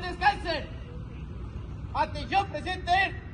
descanse atención presente.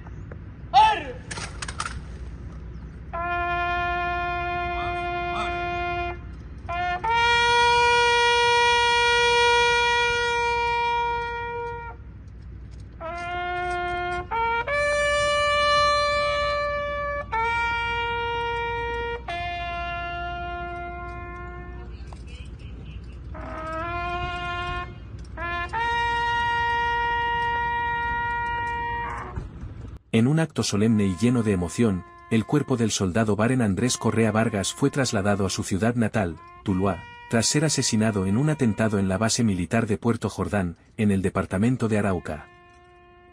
En un acto solemne y lleno de emoción, el cuerpo del soldado Baren Andrés Correa Vargas fue trasladado a su ciudad natal, Tuluá, tras ser asesinado en un atentado en la base militar de Puerto Jordán, en el departamento de Arauca.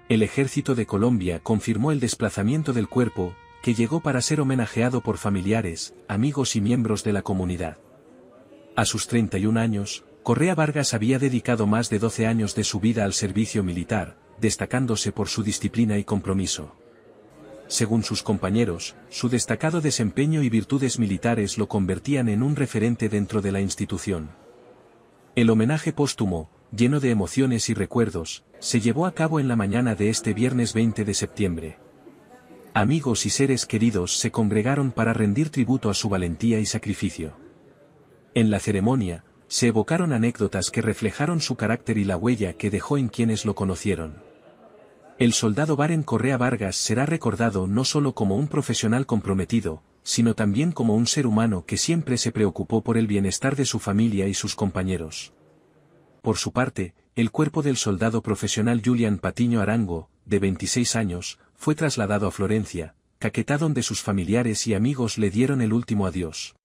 El ejército de Colombia confirmó el desplazamiento del cuerpo, que llegó para ser homenajeado por familiares, amigos y miembros de la comunidad. A sus 31 años, Correa Vargas había dedicado más de 12 años de su vida al servicio militar, destacándose por su disciplina y compromiso. Según sus compañeros, su destacado desempeño y virtudes militares lo convertían en un referente dentro de la institución. El homenaje póstumo, lleno de emociones y recuerdos, se llevó a cabo en la mañana de este viernes 20 de septiembre. Amigos y seres queridos se congregaron para rendir tributo a su valentía y sacrificio. En la ceremonia, se evocaron anécdotas que reflejaron su carácter y la huella que dejó en quienes lo conocieron. El soldado Baren Correa Vargas será recordado no solo como un profesional comprometido, sino también como un ser humano que siempre se preocupó por el bienestar de su familia y sus compañeros. Por su parte, el cuerpo del soldado profesional Julian Patiño Arango, de 26 años, fue trasladado a Florencia, Caquetá donde sus familiares y amigos le dieron el último adiós.